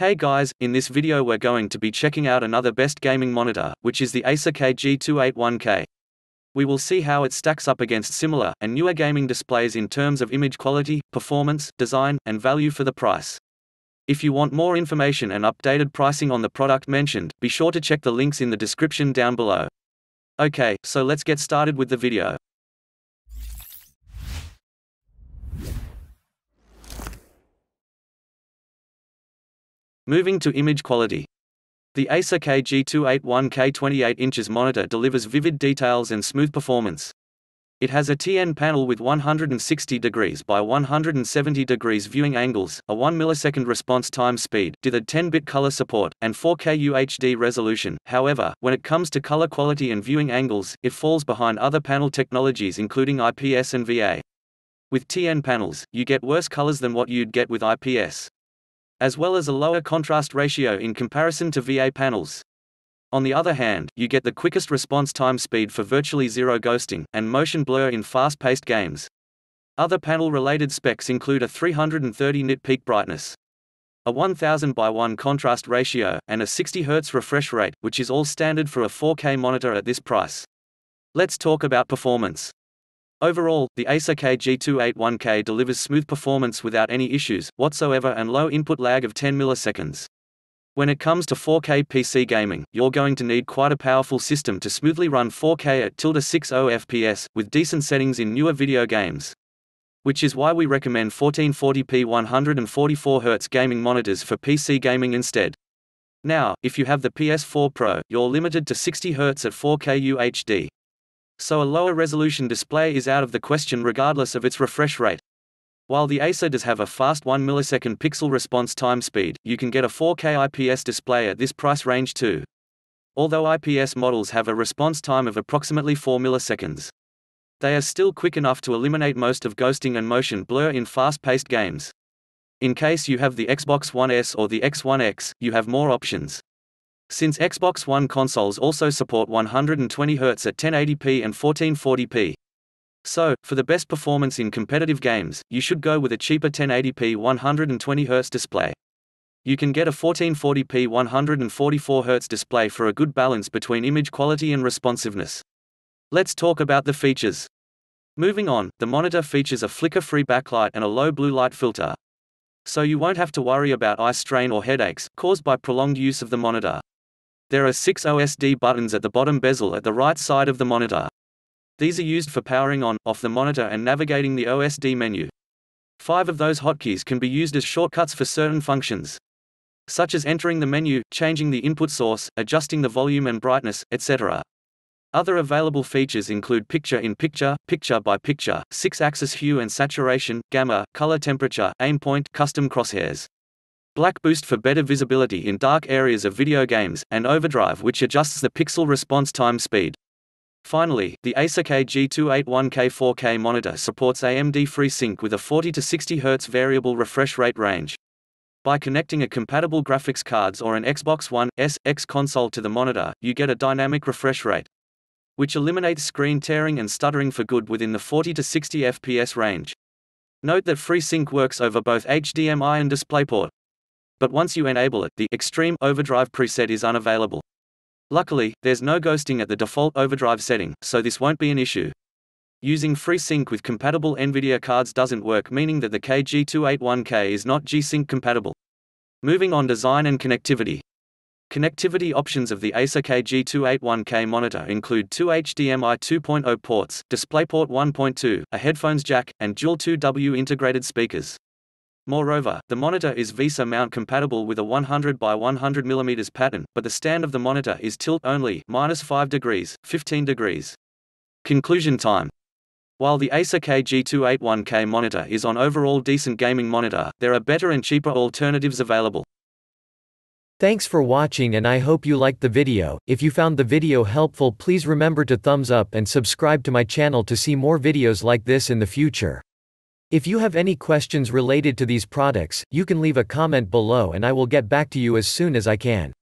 Hey guys, in this video we're going to be checking out another best gaming monitor, which is the Acer KG281K. We will see how it stacks up against similar and newer gaming displays in terms of image quality, performance, design, and value for the price. If you want more information and updated pricing on the product mentioned, be sure to check the links in the description down below. Okay, so let's get started with the video. Moving to image quality. The Acer KG281K 28 inches monitor delivers vivid details and smooth performance. It has a TN panel with 160 degrees by 170 degrees viewing angles, a 1 millisecond response time speed, with a 10-bit color support, and 4K UHD resolution. However, when it comes to color quality and viewing angles, it falls behind other panel technologies including IPS and VA. With TN panels, you get worse colors than what you'd get with IPS as well as a lower contrast ratio in comparison to VA panels. On the other hand, you get the quickest response time speed for virtually zero ghosting, and motion blur in fast-paced games. Other panel-related specs include a 330 nit peak brightness, a 1000 by 1 contrast ratio, and a 60 Hz refresh rate, which is all standard for a 4K monitor at this price. Let's talk about performance. Overall, the Acer K G281K delivers smooth performance without any issues whatsoever and low input lag of 10 milliseconds. When it comes to 4K PC gaming, you're going to need quite a powerful system to smoothly run 4K at tilde 60 FPS, with decent settings in newer video games. Which is why we recommend 1440p 144Hz gaming monitors for PC gaming instead. Now, if you have the PS4 Pro, you're limited to 60Hz at 4K UHD so a lower resolution display is out of the question regardless of its refresh rate. While the Acer does have a fast 1 millisecond pixel response time speed, you can get a 4K IPS display at this price range too. Although IPS models have a response time of approximately 4 milliseconds, they are still quick enough to eliminate most of ghosting and motion blur in fast-paced games. In case you have the Xbox One S or the X1X, you have more options. Since Xbox One consoles also support 120Hz at 1080p and 1440p. So, for the best performance in competitive games, you should go with a cheaper 1080p 120Hz display. You can get a 1440p 144Hz display for a good balance between image quality and responsiveness. Let's talk about the features. Moving on, the monitor features a flicker-free backlight and a low blue light filter. So you won't have to worry about eye strain or headaches, caused by prolonged use of the monitor. There are six OSD buttons at the bottom bezel at the right side of the monitor. These are used for powering on, off the monitor and navigating the OSD menu. Five of those hotkeys can be used as shortcuts for certain functions, such as entering the menu, changing the input source, adjusting the volume and brightness, etc. Other available features include picture-in-picture, picture-by-picture, six-axis hue and saturation, gamma, color temperature, aim point, custom crosshairs. Black Boost for better visibility in dark areas of video games, and Overdrive which adjusts the pixel response time speed. Finally, the Acer KG281K 4K monitor supports AMD FreeSync with a 40 to 60 Hz variable refresh rate range. By connecting a compatible graphics cards or an Xbox One S X console to the monitor, you get a dynamic refresh rate, which eliminates screen tearing and stuttering for good within the 40 to 60 FPS range. Note that FreeSync works over both HDMI and DisplayPort but once you enable it, the extreme overdrive preset is unavailable. Luckily, there's no ghosting at the default overdrive setting, so this won't be an issue. Using FreeSync with compatible NVIDIA cards doesn't work meaning that the KG281K is not G-Sync compatible. Moving on design and connectivity. Connectivity options of the Acer KG281K monitor include two HDMI 2.0 ports, DisplayPort 1.2, a headphones jack, and dual 2W integrated speakers. Moreover, the monitor is VESA mount compatible with a 100 by 100 mm pattern, but the stand of the monitor is tilt only, minus 5 degrees, 15 degrees. Conclusion time. While the Acer KG281K monitor is on overall decent gaming monitor, there are better and cheaper alternatives available. Thanks for watching and I hope you liked the video, if you found the video helpful please remember to thumbs up and subscribe to my channel to see more videos like this in the future. If you have any questions related to these products, you can leave a comment below and I will get back to you as soon as I can.